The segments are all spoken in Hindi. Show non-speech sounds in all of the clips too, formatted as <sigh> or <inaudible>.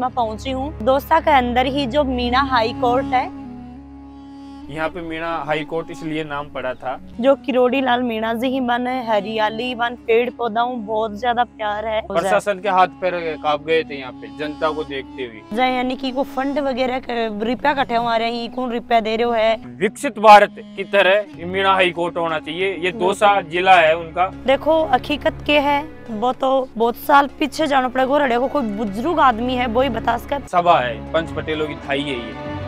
मैं पहुंची हूँ दोस्ता के अंदर ही जो मीना हाई कोर्ट है यहाँ पे मीणा हाई कोर्ट इसलिए नाम पड़ा था जो किरोड़ी लाल मीणा जी ही बन है हरियाली बन पेड़ पौधा बहुत ज्यादा प्यार है प्रशासन के हाथ पैर काप गए थे यहाँ पे जनता को देखते हुए यानी की को फंड वगैरह रुपया इकट्ठे हुआ ही कौन रुपया दे रहे हो है विकसित भारत की तरह मीणा हाई कोर्ट होना चाहिए ये दौसा जिला है उनका देखो हकीकत के है वो तो बहुत साल पीछे जाना पड़ेगा को कोई बुजुर्ग आदमी है वो ही बता सकता सभा है पंच पटेलों की थाई है ये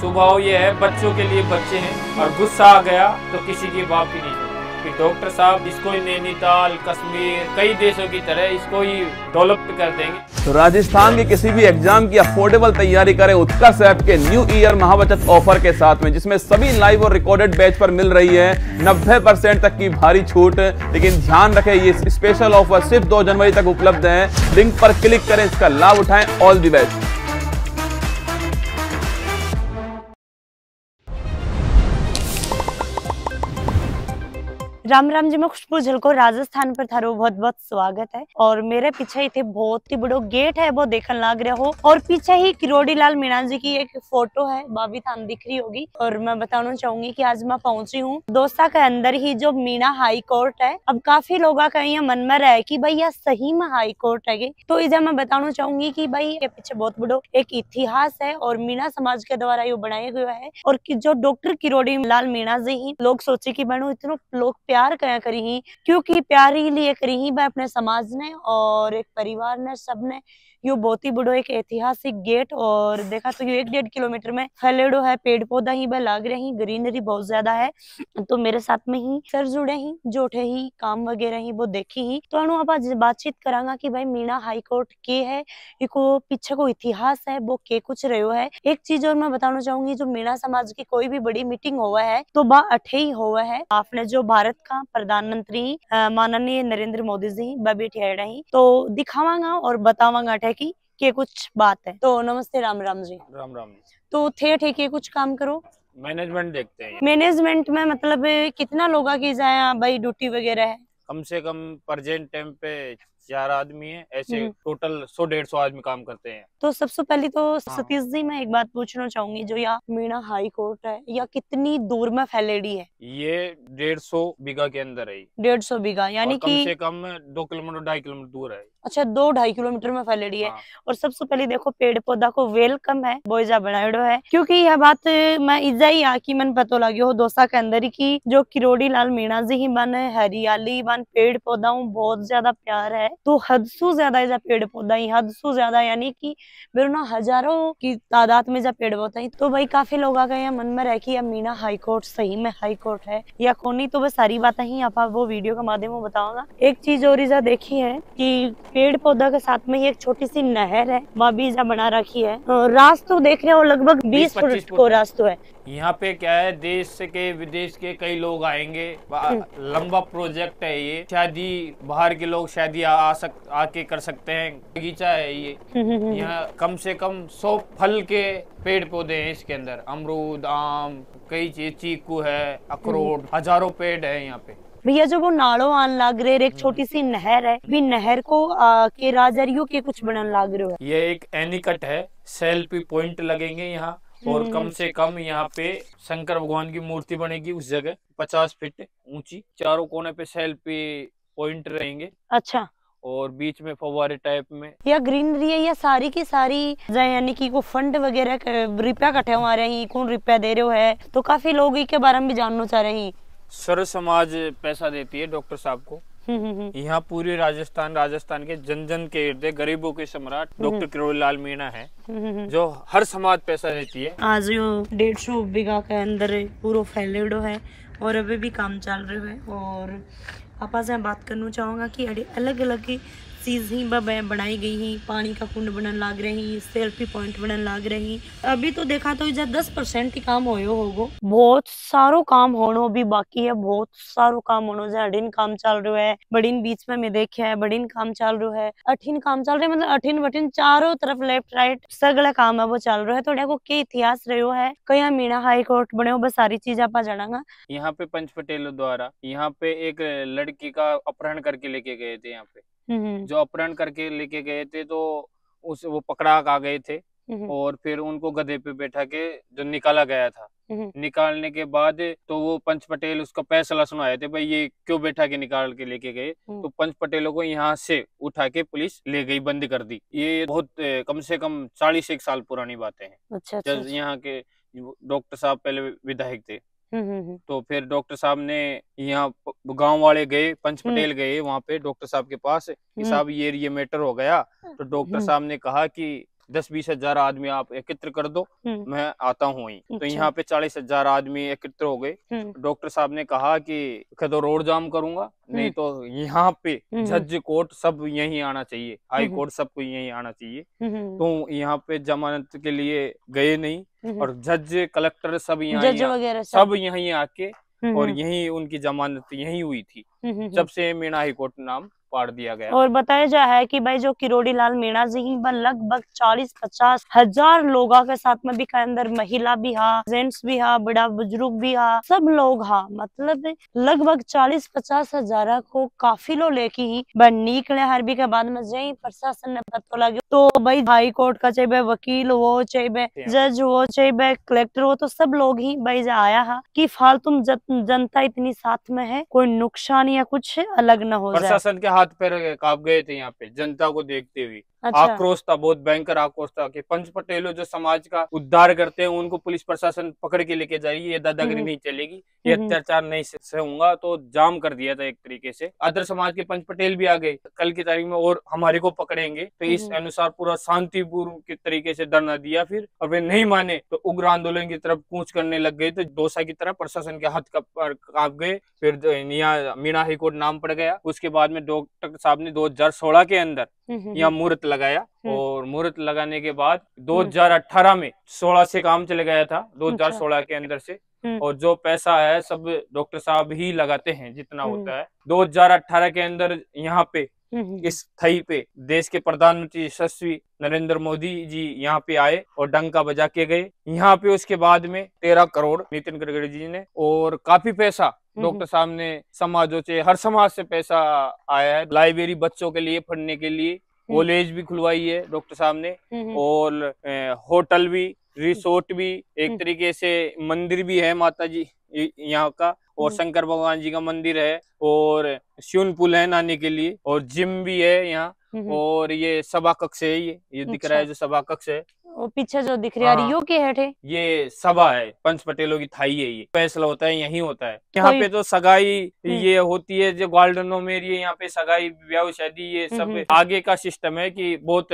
स्वभाव ये है बच्चों के लिए बच्चे हैं और गुस्सा आ गया तो किसी की बाप की नहीं फिर डॉक्टर साहब इसको ही नैनीताल कश्मीर कई देशों की तरह इसको ही डेवलप कर देंगे तो राजस्थान के किसी भी एग्जाम की अफोर्डेबल तैयारी करें उत्कर्ष ऐप के न्यू ईयर महाबचत ऑफर के साथ में जिसमें सभी लाइव और रिकॉर्डेड बैच पर मिल रही है 90 परसेंट तक की भारी छूट लेकिन ध्यान रखें ये स्पेशल ऑफर सिर्फ 2 जनवरी तक उपलब्ध है लिंक पर क्लिक करें इसका लाभ उठाएं all the best Ram Ram ji मैं खुशबू झल को राजस्थान पर थारो बहुत बहुत स्वागत है और मेरे पीछे इतने बहुत ही बड़ो गेट है वो देखने लाग रहे हो और पीछे ही किरोड़ी लाल मीणा जी की एक फोटो है बाबी थान दिख रही होगी और मैं बताना चाहूंगी कि आज मैं पहुंची हूँ दोस्ता के अंदर ही जो मीणा हाई कोर्ट है अब काफी लोग का यहाँ मन में रहे की भाई यह सही में हाई कोर्ट है तो इधर मैं बताना चाहूंगी की भाई ये पीछे बहुत बड़ो एक इतिहास है और मीणा समाज के द्वारा ये बनाया गया है और जो डॉक्टर किरोड़ी लाल मीणा जी ही लोग सोचे की बनो इतना लोग प्यार प्यार क्या करी ही क्योंकि प्यार ही लिए करी ही मैं अपने समाज ने और एक परिवार ने सब ने यो बहुत ही बड़ो एक ऐतिहासिक गेट और देखा तो यो एक डेढ़ किलोमीटर में फैलेडो है पेड़ पौधा ही लाग रहे ही ग्रीनरी बहुत ज्यादा है तो मेरे साथ में ही सर जुड़े ही जोठे ही काम वगैरह ही वो देखी ही तो अनु आप बातचीत करांगा कि भाई मीना हाई कोर्ट के है इको पीछे को इतिहास है वो के कुछ रहे है एक चीज और मैं बताना चाहूंगी जो मीणा समाज की कोई भी बड़ी मीटिंग हुआ है तो बा अठे ही हुआ है आपने जो भारत का प्रधानमंत्री माननीय नरेंद्र मोदी जी बबी ठेड़ा ही तो दिखावा और बतावा ठेकी के कुछ बात है तो नमस्ते राम राम जी राम राम तो थे ठेके कुछ काम करो मैनेजमेंट देखते हैं मैनेजमेंट में मतलब कितना लोगों की जाए भाई ड्यूटी वगैरह है कम से कम प्रजेंट टाइम पे हजार आदमी है ऐसे टोटल हम्म। सौ डेढ़ सौ आदमी काम करते हैं तो सबसे पहले तो हाँ। सतीश जी मैं एक बात पूछना चाहूंगी जो यहाँ मीणा हाई कोर्ट है या कितनी दूर में फैलेडी है ये डेढ़ सौ बीघा के अंदर है डेढ़ सौ बीघा यानी कि कम से कम दो किलोमीटर ढाई किलोमीटर दूर है अच्छा दो ढाई किलोमीटर में फैलेडी है हाँ। और सबसे पहले देखो पेड़ पौधा को वेलकम है बोईजा बनायो है क्योंकि यह बात मैं इजा ही आकी मन पता लगे हो दोसा के अंदर ही की जो किरोड़ी लाल मीणा जी ही बन हरियाली बन पेड़ पौधाओं बहुत ज्यादा प्यार है तो हद से ज्यादा जब पेड़ पौधा ही हद से ज्यादा यानी कि मेरे ना हजारों की तादाद में जब पेड़ पौधा ही तो भाई काफी लोग आ गए मन में रह की अब मीना हाई कोर्ट सही में हाई कोर्ट है या कौन नहीं तो वह सारी बात ही आप वो वीडियो के माध्यम में बताऊंगा एक चीज और इजा देखी है की पेड़ पौधा के साथ में ही एक छोटी सी नहर है वह भी इजा बना रखी है रास्तों देख रहे हो लगभग बीस फुट को रास्तों है यहाँ पे क्या है देश के विदेश के कई लोग आएंगे लंबा प्रोजेक्ट है ये शादी बाहर के लोग शादी आ सक आके कर सकते हैं बगीचा है ये यहाँ कम से कम सौ फल के पेड़ पौधे हैं इसके अंदर अमरूद आम कई चीज चीकू है अखरोट हजारों पेड़ है यहाँ पे भैया जो वो नालों आन लाग रहे एक छोटी सी नहर है भी नहर को आ, के राजरियो के कुछ बनन लाग रहे हो ये एक एनिकट है सेल्फी पॉइंट लगेंगे यहाँ और हम्म, कम से कम यहाँ पे शंकर भगवान की मूर्ति बनेगी उस जगह पचास फीट ऊंची चारों कोने पे सेल्फी पॉइंट रहेंगे अच्छा और बीच में फवारे टाइप में या ग्रीनरी है या सारी की सारी यानी कि को फंड वगैरह रुपया कटे रहे हैं कौन रुपया दे रहे है तो काफी लोग इसके बारे में भी जानना चाह रहे हैं सर्व समाज पैसा देती है डॉक्टर साहब को यहाँ पूरे राजस्थान राजस्थान के जन जन के इर्द गरीबों के सम्राट डॉक्टर किरोड़ी लाल मीणा है जो हर समाज पैसा देती है आज यो डेढ़ सौ बीघा के अंदर पूरा फैलेडो है और अभी भी काम चल रहे है और आपा से बात करना चाहूँगा कि अलग अलग चीज़ ही बनाई गई हैं पानी का कुंड बनन लाग रहे हैं सेल्फी पॉइंट बनन लाग रहे हैं अभी तो देखा तो इधर दस परसेंट ही काम हो होगो बहुत सारो काम होनो अभी बाकी है बहुत सारो काम होनो जो अठिन काम चल रो है बड़ीन बीच में मैं देखा है बड़ीन काम चल रो है अठिन काम चल रहा है मतलब अठिन बठिन चारों तरफ लेफ्ट राइट सगला काम है वो चल रहा तो है थोड़ा को के इतिहास रहो है कहीं मीणा हाई कोर्ट बने हो बस सारी चीज आप जाना यहाँ पे पंच पटेलों द्वारा यहाँ पे एक लड़की का अपहरण करके लेके गए थे यहाँ पे हम्म, हम्म। जो अपहरण करके लेके गए थे तो उस वो पकड़ा आ गए थे हम्म, और फिर उनको गधे पे बैठा के जो निकाला गया था निकालने के बाद तो वो पंच पटेल उसका फैसला सुनाए थे भाई ये क्यों बैठा के निकाल के लेके गए तो पंच पटेलों को यहाँ से उठा के पुलिस ले गई बंद कर दी ये बहुत कम से कम चालीस एक साल पुरानी बातें हैं अच्छा, अच्छा, अच्छा। यहाँ के डॉक्टर साहब पहले विधायक थे हम्म, हम्म, हम्म। तो फिर डॉक्टर साहब ने यहाँ गांव वाले गए पंच पटेल गए वहाँ पे डॉक्टर साहब के पास कि साहब ये ये मैटर हो गया हाँ। तो डॉक्टर साहब ने कहा कि दस बीस हजार आदमी आप एकत्र कर दो हम्म। मैं आता हूँ वही तो अच्छा। यहाँ पे चालीस हजार आदमी एकत्र हो गए हम्म। डॉक्टर साहब ने कहा कि तो रोड जाम करूंगा नहीं हम्म। तो यहाँ पे जज कोर्ट सब यही आना चाहिए हाई कोर्ट सबको यही आना चाहिए तो यहाँ पे जमानत के लिए गए नहीं और जज कलेक्टर सब यहाँ सब यही आके और यही उनकी जमानत यही हुई थी जब से मीणा हाईकोर्ट नाम पार दिया गया और बताया जा है कि भाई जो किरोड़ी लाल मीणा जी वह लगभग चालीस पचास हजार लोगों के साथ में भी अंदर महिला भी हा जेंट्स भी हा बड़ा बुजुर्ग भी हा सब लोग हा मतलब लगभग चालीस पचास हजार को काफी लोग लेके ही निकले हर भी के बाद में जय प्रशासन ने पता तो लगे तो भाई हाई कोर्ट का चाहे वकील हो चाहे जज हो चाहे कलेक्टर हो तो सब लोग ही भाई जा आया है की फालतुम जनता इतनी साथ में है कोई नुकसान या कुछ अलग न हो जाए प्रशासन के हाथ पैर कांप गए थे यहाँ पे जनता को देखते हुए अच्छा। आक्रोश था बहुत भयंकर आक्रोश था कि पंच पटेलो जो समाज का उद्धार करते हैं उनको पुलिस प्रशासन पकड़ के लेके जाएगी ये दादागिरी हम्म। नहीं चलेगी ये हम्म। अत्याचार नहीं सहूंगा तो जाम कर दिया था एक तरीके से अदर समाज के पंच पटेल भी आ गए कल की तारीख में और हमारे को पकड़ेंगे तो इस हम्म। अनुसार पूरा शांतिपूर्ण के तरीके से धरना दिया फिर और वे नहीं माने तो उग्र आंदोलन की तरफ कूच करने लग गए तो दोसा की तरफ प्रशासन के हाथ काप गए फिर मीणा हाईकोर्ट नाम पड़ गया उसके बाद में डॉक्टर साहब ने दो के अंदर यहाँ मुहूर्त लगाया हम्म। और मुहूर्त लगाने के बाद 2018 हम्म। में 16 से काम चले गया था 2016 अच्छा। के अंदर से हम्म। और जो पैसा है सब डॉक्टर साहब ही लगाते हैं जितना होता है 2018 के अंदर यहाँ पे इस थई पे देश के प्रधानमंत्री यशस्वी नरेंद्र मोदी जी यहाँ पे आए और डंका बजा के गए यहाँ पे उसके बाद में तेरह करोड़ नितिन गडकरी जी ने और काफी पैसा डॉक्टर साहब ने समाजों से हर समाज से पैसा आया है लाइब्रेरी बच्चों के लिए पढ़ने के लिए हम्म। कॉलेज भी खुलवाई है डॉक्टर साहब ने हम्म, हम्म। और होटल भी रिसोर्ट भी एक तरीके से मंदिर भी है माता जी यहाँ का और हम्म। शंकर भगवान जी का मंदिर है और शिवन पुल है नहाने के लिए और जिम भी है यहाँ हम्म, हम्म। और ये सभा कक्ष है ये ये दिख रहा है अच्छा। जो सभा कक्ष है वो पीछे जो दिख रहा है हाँ। यो के हेठ है ये सभा है पंच पटेलों की थाई है ये फैसला होता है यही होता है यहाँ पे तो सगाई ये होती है जो गार्डनों में ये यहाँ पे सगाई ब्याह शादी ये सब आगे का सिस्टम है कि बहुत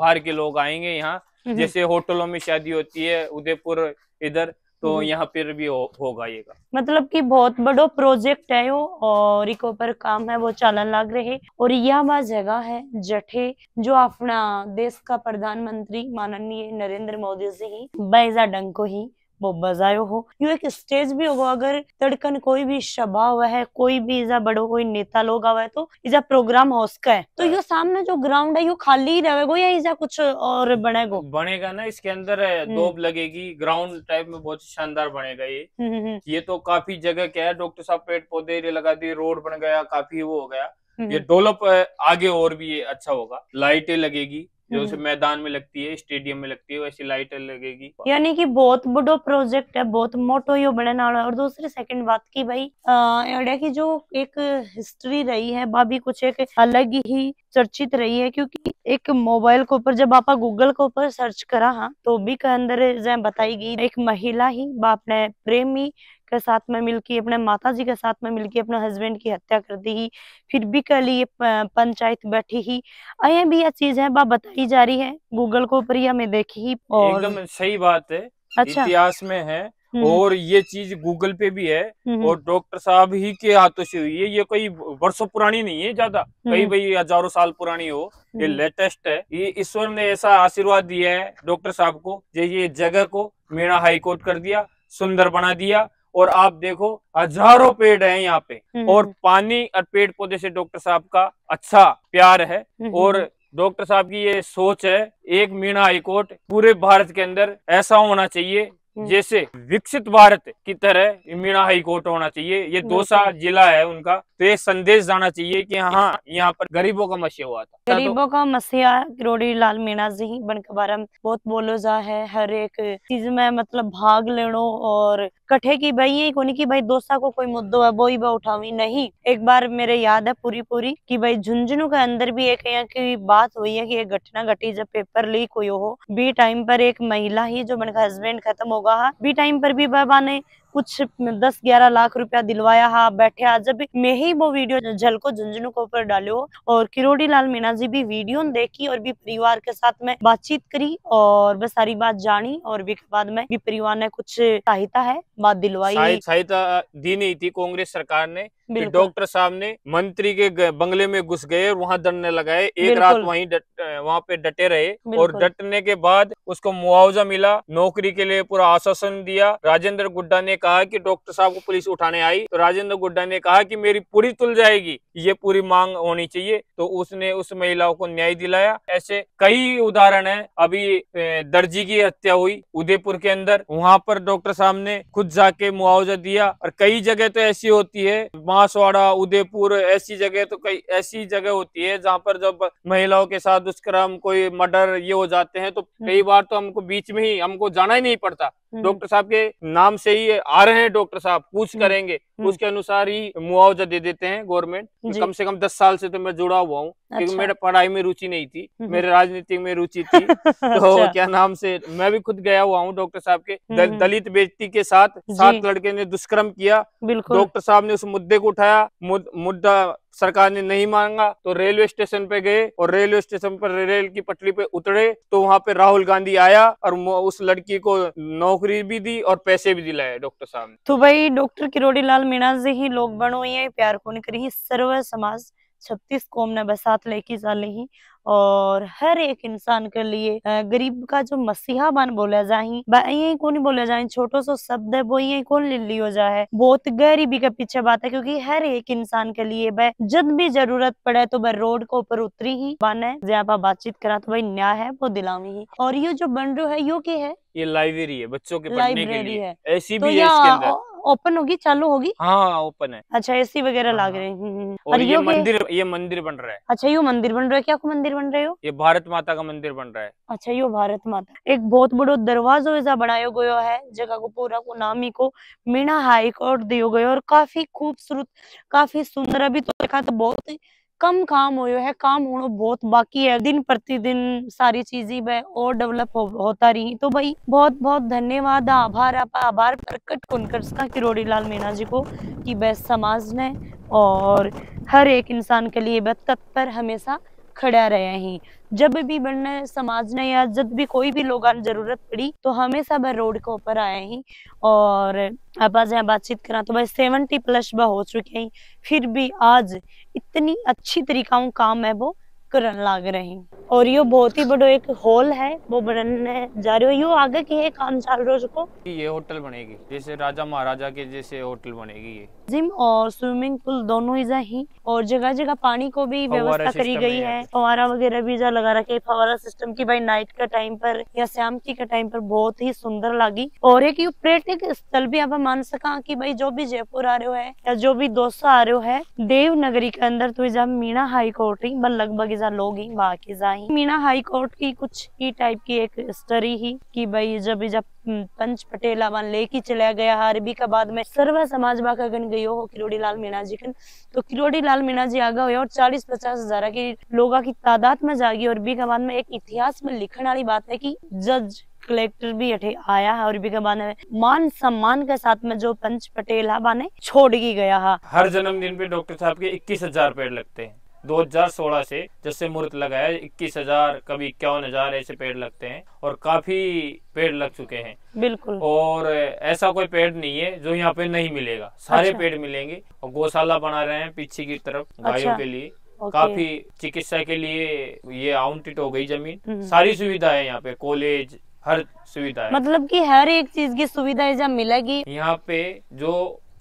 बाहर के लोग आएंगे यहाँ जैसे होटलों में शादी होती है उदयपुर इधर तो हम्म। यहाँ पर भी हो, होगा ये का मतलब कि बहुत बड़ो प्रोजेक्ट है और इको पर काम है वो चालन लाग रहे और यह वह जगह है जठे जो अपना देश का प्रधानमंत्री माननीय नरेंद्र मोदी जी ही बैजा डंको ही वो बजायो हो यू एक स्टेज भी होगा अगर तड़कन कोई भी शबा हुआ है कोई भी इजा बड़ो कोई नेता लोग आवा है तो इजा प्रोग्राम हो सका है तो हाँ। यो सामने जो ग्राउंड है यो खाली ही रहेगा या इजा कुछ और बनेगा बनेगा ना इसके अंदर दोब हम्म। लगेगी ग्राउंड टाइप में बहुत शानदार बनेगा ये हम्म, हम्म, ये तो काफी जगह क्या है डॉक्टर साहब पेड़ पौधे लगा दिए रोड बन गया काफी वो हो गया ये डेवलप आगे और भी ये अच्छा होगा लाइटें लगेगी जो उसे हम्म। मैदान में लगती है स्टेडियम में लगती है वैसी लाइट लगेगी यानी कि बहुत बड़ो प्रोजेक्ट है बहुत मोटो यो बड़े नाल और दूसरी सेकंड बात की भाई अड़िया की जो एक हिस्ट्री रही है भाभी कुछ एक अलग ही चर्चित रही है क्योंकि एक मोबाइल के ऊपर जब आप गूगल के ऊपर सर्च करा हाँ तो भी के अंदर बताई गई एक महिला ही अपने प्रेमी के साथ में मिलकर अपने माता जी के साथ में मिलकर अपने हस्बैंड की हत्या कर दी ही फिर भी कल ये पंचायत बैठी ही अये भी यह चीज है बा बताई जा रही है गूगल के ऊपर ही हमें देखी ही और सही बात है अच्छा इतिहास में है हम्म। और ये चीज गूगल पे भी है हम्म, हम्म। और डॉक्टर साहब ही के हाथों से हुई है ये कोई वर्षों पुरानी नहीं है ज्यादा कई भाई हजारों साल पुरानी हो ये लेटेस्ट है ये ईश्वर ने ऐसा आशीर्वाद दिया है डॉक्टर साहब को जो ये जगह को मेरा हाईकोर्ट कर दिया सुंदर बना दिया और आप देखो हजारों पेड़ हैं यहाँ पे और पानी और पेड़ पौधे से डॉक्टर साहब का अच्छा प्यार है और डॉक्टर साहब की ये सोच है एक मीणा हाईकोर्ट पूरे भारत के अंदर ऐसा होना चाहिए हम्म। जैसे विकसित भारत की तरह मीणा हाई कोर्ट होना चाहिए ये दौसा जिला है उनका तो ये संदेश जाना चाहिए कि हाँ यहाँ पर गरीबों का मसीहा हुआ था गरीबों का मसीहा किरोड़ी लाल मीणा जी में बहुत बोलो जा है हर एक चीज में मतलब भाग लेनो और कठे की भाई ये कोनी की भाई दोस्ता को कोई मुद्दो है वो ही वह उठावी नहीं एक बार मेरे याद है पूरी पूरी कि भाई झुंझुनू के अंदर भी एक यहाँ की बात हुई है कि एक घटना घटी जब पेपर लीक हुई हो बी टाइम पर एक महिला ही जो मेरे हस्बैंड खत्म होगा बी टाइम पर भी बाबा ने कुछ दस ग्यारह लाख रुपया दिलवाया हा बैठे जब मैं ही वो वीडियो झलको झुंझुनू के ऊपर डालो और किरोड़ी लाल मीणा जी भी वीडियो देखी और भी परिवार के साथ में बातचीत करी और बस सारी बात जानी और भी बाद में भी परिवार ने कुछ सहायता है बात दिलवाई सहायता दी नहीं थी कांग्रेस सरकार ने कि डॉक्टर साहब ने मंत्री के बंगले में घुस गए और वहाँ दड़ने लगाए एक रात वहीं डट वहाँ पे डटे रहे और डटने के बाद उसको मुआवजा मिला नौकरी के लिए पूरा आश्वासन दिया राजेंद्र गुड्डा ने कहा कि डॉक्टर साहब को पुलिस उठाने आई तो राजेंद्र गुड्डा ने कहा कि मेरी पूरी तुल जाएगी ये पूरी मांग होनी चाहिए तो उसने उस महिलाओं को न्याय दिलाया ऐसे कई उदाहरण है अभी दर्जी की हत्या हुई उदयपुर के अंदर वहाँ पर डॉक्टर साहब ने खुद जाके मुआवजा दिया और कई जगह तो ऐसी होती है बांसवाड़ा उदयपुर ऐसी जगह तो कई ऐसी जगह होती है जहाँ पर जब महिलाओं के साथ दुष्कर्म कोई मर्डर ये हो जाते हैं तो कई हम्म। बार तो हमको बीच में ही हमको जाना ही नहीं पड़ता हम्म। डॉक्टर साहब के नाम से ही आ रहे हैं डॉक्टर साहब पूछ हम्म। करेंगे हम्म। उसके अनुसार ही मुआवजा दे देते हैं गवर्नमेंट कम से कम दस साल से तो मैं जुड़ा हुआ हूँ अच्छा। क्योंकि मेरे पढ़ाई में रुचि नहीं थी मेरे राजनीति में रुचि थी <laughs> तो अच्छा। क्या नाम से मैं भी खुद गया हुआ हूँ डॉक्टर साहब के दल, दलित बेटी के साथ सात लड़के ने दुष्कर्म किया डॉक्टर साहब ने उस मुद्दे को उठाया मुद्दा सरकार ने नहीं मांगा तो रेलवे स्टेशन पे गए और रेलवे स्टेशन पर रेल की पटरी पे उतरे तो वहाँ पे राहुल गांधी आया और उस लड़की को नौकरी भी दी और पैसे भी दिलाए डॉक्टर साहब ने तो भाई डॉक्टर किरोड़ी लाल मीणा से ही लोग बनो ये प्यार को निकली सर्व समाज छत्तीस को ने बसात लेके चले ही और हर एक इंसान के लिए गरीब का जो मसीहा बन बोला जाही यही कौन बोला जाए छोटो सो शब्द है वो यही कौन ले लियो जाए बहुत गरीबी के पीछे बात है क्योंकि हर एक इंसान के लिए वह जब भी जरूरत पड़े तो वह रोड के ऊपर उतरी ही बन है जहाँ आप बातचीत करा तो भाई न्याय है वो दिलावी ही और ये जो बन रो है यो की है ये लाइब्रेरी है बच्चों की लाइब्रेरी है ऐसी भी तो है इसके अंदर ओपन होगी चालू होगी हाँ ओपन है अच्छा एसी वगैरह हाँ, लाग हाँ। रहे हैं और ये मंदिर ये मंदिर बन रहा है अच्छा यो मंदिर बन रहा है क्या को मंदिर बन रहे हो ये भारत माता का मंदिर बन रहा है अच्छा यो भारत माता एक बहुत बड़ो दरवाजो ऐसा बनायो गयो है जगह को पूरा को नाम ही को मीणा हाईकोर्ट दियो गयो और काफी खूबसूरत काफी सुंदर अभी तो देखा तो बहुत कम काम हो है काम होना बहुत बाकी है दिन प्रतिदिन सारी चीजें वह और डेवलप हो, होता रही तो भाई बहुत बहुत धन्यवाद आभार आप आभार प्रकट कौन कर सका किरोड़ी लाल मीणा जी को कि वह समाज ने और हर एक इंसान के लिए वह तत्पर हमेशा खड़ा रहे हैं जब भी बनने समाज ने या जब भी कोई भी लोग जरूरत पड़ी तो हमेशा मैं रोड के ऊपर आया ही और आप आज यहाँ बातचीत करा तो भाई सेवेंटी प्लस बा हो चुके हैं फिर भी आज इतनी अच्छी तरीका काम है वो करन लाग रहे और यो बहुत ही बड़ो एक हॉल है वो बनने जा रहे हो यो आगे की है काम चाल रोज को ये होटल बनेगी जैसे राजा महाराजा के जैसे होटल बनेगी ये जिम और स्विमिंग पूल दोनों ही ही और जगह जगह पानी को भी व्यवस्था करी गई है फवारा वगैरह भी जा लगा रखे फवारा सिस्टम की भाई नाइट का टाइम पर या शाम की का टाइम पर बहुत ही सुंदर लगी और एक पर्यटक स्थल भी आप मान सका की भाई जो भी जयपुर आ रहे हो है या जो भी दोस्त आ रहे हो है देवनगरी के अंदर तो तुझा मीणा हाई कोर्ट ही लगभग ही लोगी वाकिजा ही मीना हाई कोर्ट की कुछ ही टाइप की एक स्टोरी ही कि भाई जब जब हम्म, पंच पटेला वन लेके चला गया अरबी का बाद में सर्व समाज बाका गण गई हो किरोड़ी लाल मीणा जी कन तो किरोड़ी लाल मीणा जी आगा हुए और चालीस पचास हजार की लोगा की तादाद में जागी और बी का बाद में एक इतिहास में लिखने वाली बात है की जज कलेक्टर भी अठे आया है और भी बाने मान सम्मान के साथ में जो पंच पटेल है बाने छोड़ गया है हर जन्मदिन पे डॉक्टर साहब के इक्कीस हजार पेड़ लगते हैं 2016 से जब से मुहूर्त लगाया इक्कीस हजार कभी इक्यावन हजार ऐसे पेड़ लगते हैं और काफी पेड़ लग चुके हैं बिल्कुल और ऐसा कोई पेड़ नहीं है जो यहाँ पे नहीं मिलेगा सारे अच्छा। पेड़ मिलेंगे और गौशाला बना रहे हैं पीछे की तरफ अच्छा। गायों अच्छा। के लिए काफी चिकित्सा के लिए ये आउंटिट हो गई जमीन हम्म। सारी सुविधा है यहाँ पे कॉलेज हर सुविधा है मतलब की हर एक चीज की सुविधा जब मिलेगी यहाँ पे जो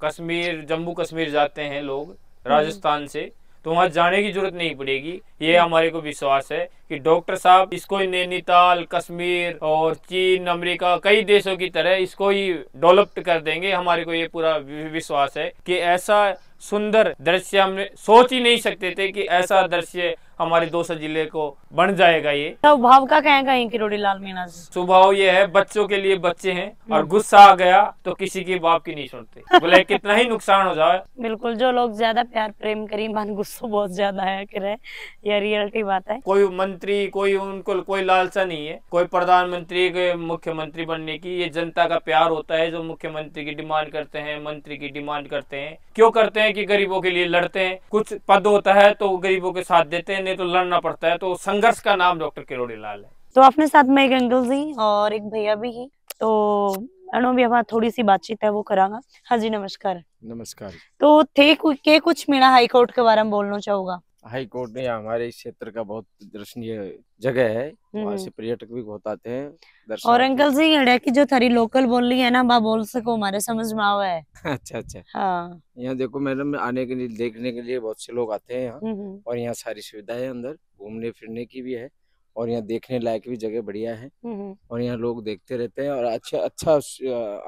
कश्मीर जम्मू कश्मीर जाते हैं लोग हम्म। राजस्थान से तो वहां जाने की जरूरत नहीं पड़ेगी ये हमारे को विश्वास है कि डॉक्टर साहब इसको नैनीताल कश्मीर और चीन अमेरिका कई देशों की तरह इसको ही डेवलप्ड कर देंगे हमारे को ये पूरा विश्वास है कि ऐसा सुंदर दृश्य हम सोच ही नहीं सकते थे कि ऐसा दृश्य हमारे दौसा जिले को बन जाएगा ये स्वभाव तो का कहेगा किरोड़ी लाल मीना स्वभाव ये है बच्चों के लिए बच्चे हैं और गुस्सा आ गया तो किसी की बाप की नहीं सुनते बोले <laughs> कितना ही नुकसान हो जाए बिल्कुल जो लोग ज्यादा प्यार प्रेम करी मन गुस्सा बहुत ज्यादा है करे ये रियलिटी बात है कोई मंत्री कोई उनको कोई लालसा नहीं है कोई प्रधानमंत्री के मुख्यमंत्री बनने की ये जनता का प्यार होता है जो मुख्यमंत्री की डिमांड करते हैं मंत्री की डिमांड करते हैं क्यों करते हैं की गरीबों के लिए लड़ते हैं कुछ पद होता है तो गरीबों के साथ देते हैं लिए तो लड़ना पड़ता है तो संघर्ष का नाम डॉक्टर किरोड़ी लाल है तो अपने साथ में एक अंकल जी और एक भैया भी है तो अनु भी थोड़ी सी बातचीत है वो करांगा हाँ जी नमस्कार नमस्कार तो थे के कुछ मेरा हाईकोर्ट के बारे में बोलना चाहूंगा हाई कोर्ट ने हमारे इस क्षेत्र का बहुत दर्शनीय जगह है वहाँ हम्म। से पर्यटक भी बहुत आते हैं और अंकल सिंह ये की जो थरी लोकल बोल रही है ना बा बोल सको हमारे समझ में आवा है <laughs> अच्छा अच्छा हाँ यहाँ देखो मैडम आने के लिए देखने के लिए बहुत से लोग आते हैं यहाँ हम्म, हम्म। और यहाँ सारी सुविधाएं अंदर घूमने फिरने की भी है और यहाँ देखने लायक भी जगह बढ़िया है और यहाँ लोग देखते रहते हैं और अच्छा अच्छा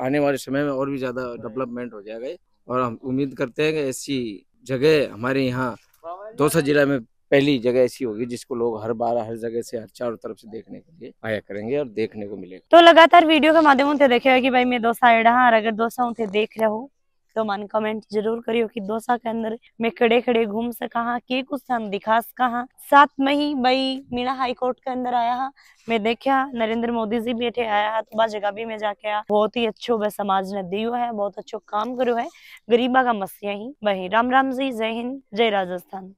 आने वाले समय में और भी ज्यादा डेवलपमेंट हो जाएगा और हम उम्मीद करते हैं कि ऐसी जगह हमारे यहाँ दौसा जिला में पहली जगह ऐसी होगी जिसको लोग हर बार हर जगह से हर चारों तरफ से देखने के लिए आया करेंगे और देखने को मिलेगा तो लगातार वीडियो के माध्यम से देखेगा कि भाई मैं दोसा आया और अगर दोसा उसे देख रहे हो तो मन कमेंट जरूर करियो कि दोसा के अंदर मैं खड़े खड़े घूम से कहा के कुछ हम दिखा कहा साथ में ही भाई मीना हाई कोर्ट के अंदर आया है हाँ, मैं देखा नरेंद्र मोदी जी बैठे आया हाँ तो बा जगह भी मैं जाके आया बहुत ही अच्छो वह समाज ने दियो है बहुत अच्छो काम करो है गरीबा का मसीहा ही वही राम राम जी जय हिंद जय राजस्थान